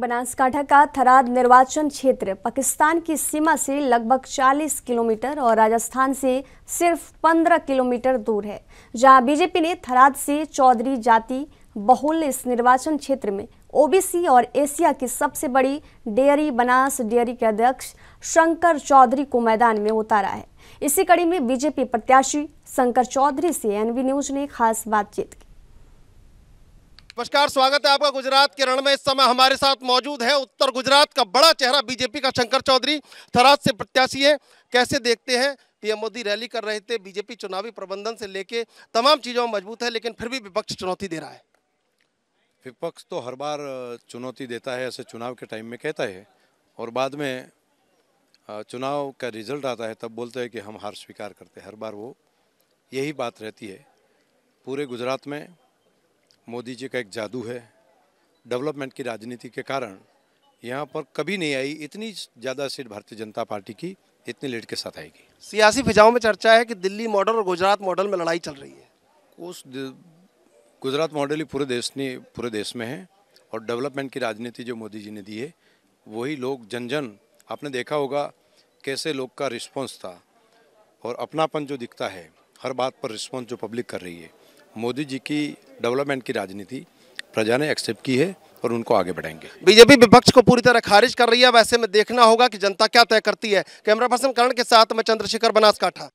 बनासकाठा का थराद निर्वाचन क्षेत्र पाकिस्तान की सीमा से लगभग 40 किलोमीटर और राजस्थान से सिर्फ 15 किलोमीटर दूर है जहां बीजेपी ने थराद से चौधरी जाति बहुल इस निर्वाचन क्षेत्र में ओबीसी और एशिया की सबसे बड़ी डेयरी बनास डेयरी के अध्यक्ष शंकर चौधरी को मैदान में उतारा है इसी कड़ी में बीजेपी प्रत्याशी शंकर चौधरी से एनवी न्यूज ने खास बातचीत की नमस्कार स्वागत है आपका गुजरात के रण में इस समय हमारे साथ मौजूद है उत्तर गुजरात का बड़ा चेहरा बीजेपी का शंकर चौधरी थराज से प्रत्याशी है कैसे देखते हैं पीएम मोदी रैली कर रहे थे बीजेपी चुनावी प्रबंधन से लेके तमाम चीज़ों में मजबूत है लेकिन फिर भी विपक्ष चुनौती दे रहा है विपक्ष तो हर बार चुनौती देता है ऐसे चुनाव के टाइम में कहता है और बाद में चुनाव का रिजल्ट आता है तब बोलते हैं कि हम हार स्वीकार करते हैं हर बार वो यही बात रहती है पूरे गुजरात में मोदी जी का एक जादू है डेवलपमेंट की राजनीति के कारण यहाँ पर कभी नहीं आई इतनी ज़्यादा सीट भारतीय जनता पार्टी की इतनी लीड के साथ आएगी सियासी फिजाओं में चर्चा है कि दिल्ली मॉडल और गुजरात मॉडल में लड़ाई चल रही है उस गुजरात मॉडल ही पूरे देश ने पूरे देश में है और डेवलपमेंट की राजनीति जो मोदी जी ने दी है वही लोग जन जन आपने देखा होगा कैसे लोग का रिस्पॉन्स था और अपनापन जो दिखता है हर बात पर रिस्पॉन्स जो पब्लिक कर रही है मोदी जी की डेवलपमेंट की राजनीति प्रजा ने एक्सेप्ट की है और उनको आगे बढ़ाएंगे बीजेपी विपक्ष को पूरी तरह खारिज कर रही है वैसे में देखना होगा कि जनता क्या तय करती है कैमरा पर्सन करण के साथ में चंद्रशेखर बनासकाठा